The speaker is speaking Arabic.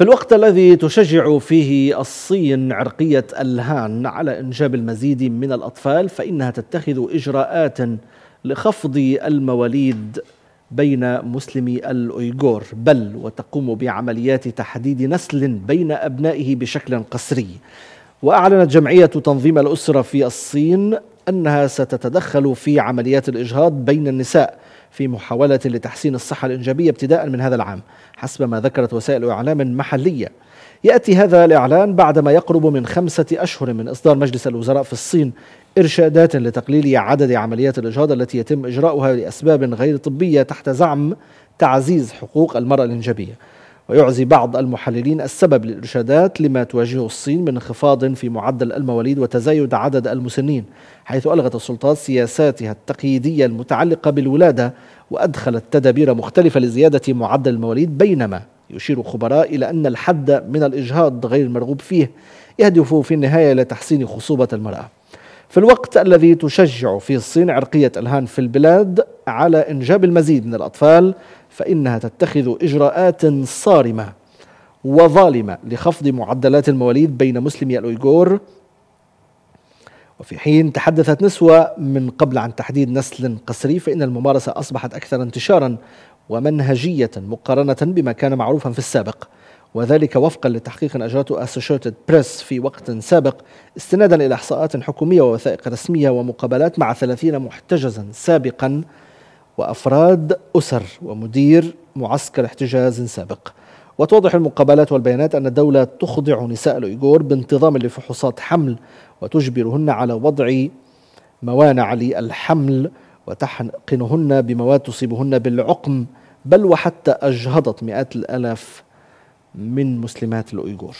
في الوقت الذي تشجع فيه الصين عرقية الهان على إنجاب المزيد من الأطفال فإنها تتخذ إجراءات لخفض المواليد بين مسلمي الأيغور بل وتقوم بعمليات تحديد نسل بين أبنائه بشكل قسري وأعلنت جمعية تنظيم الأسرة في الصين أنها ستتدخل في عمليات الإجهاض بين النساء في محاولة لتحسين الصحة الإنجابية ابتداء من هذا العام حسب ما ذكرت وسائل إعلام محلية يأتي هذا الإعلان بعدما يقرب من خمسة أشهر من إصدار مجلس الوزراء في الصين إرشادات لتقليل عدد عمليات الإجهاض التي يتم إجراؤها لأسباب غير طبية تحت زعم تعزيز حقوق المرأة الإنجابية ويعزي بعض المحللين السبب للإرشادات لما تواجهه الصين من انخفاض في معدل المواليد وتزايد عدد المسنين حيث ألغت السلطات سياساتها التقييدية المتعلقة بالولادة وأدخلت تدابير مختلفة لزيادة معدل المواليد بينما يشير خبراء إلى أن الحد من الإجهاض غير المرغوب فيه يهدف في النهاية إلى تحسين خصوبة المرأة في الوقت الذي تشجع فيه الصين عرقية الهان في البلاد على إنجاب المزيد من الأطفال فإنها تتخذ إجراءات صارمة وظالمة لخفض معدلات المواليد بين مسلمي الأويغور وفي حين تحدثت نسوة من قبل عن تحديد نسل قسري فإن الممارسة أصبحت أكثر انتشارا ومنهجية مقارنة بما كان معروفا في السابق وذلك وفقا لتحقيق أجرته أسوشيتد بريس في وقت سابق استنادا إلى إحصاءات حكومية ووثائق رسمية ومقابلات مع 30 محتجزا سابقا وأفراد أسر ومدير معسكر احتجاز سابق وتوضح المقابلات والبيانات أن الدولة تخضع نساء الإيغور بانتظام لفحوصات حمل وتجبرهن على وضع موانع للحمل وتحقنهن بمواد تصيبهن بالعقم بل وحتى أجهضت مئات الألاف من مسلمات الأيغور